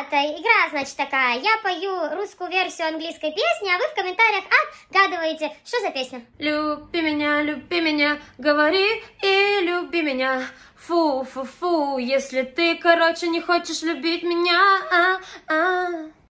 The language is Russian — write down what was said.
ребята, игра, значит, такая. Я пою русскую версию английской песни, а вы в комментариях отгадываете, что за песня. Люби меня, люби меня, говори и люби меня. Фу-фу-фу, если ты, короче, не хочешь любить меня, а,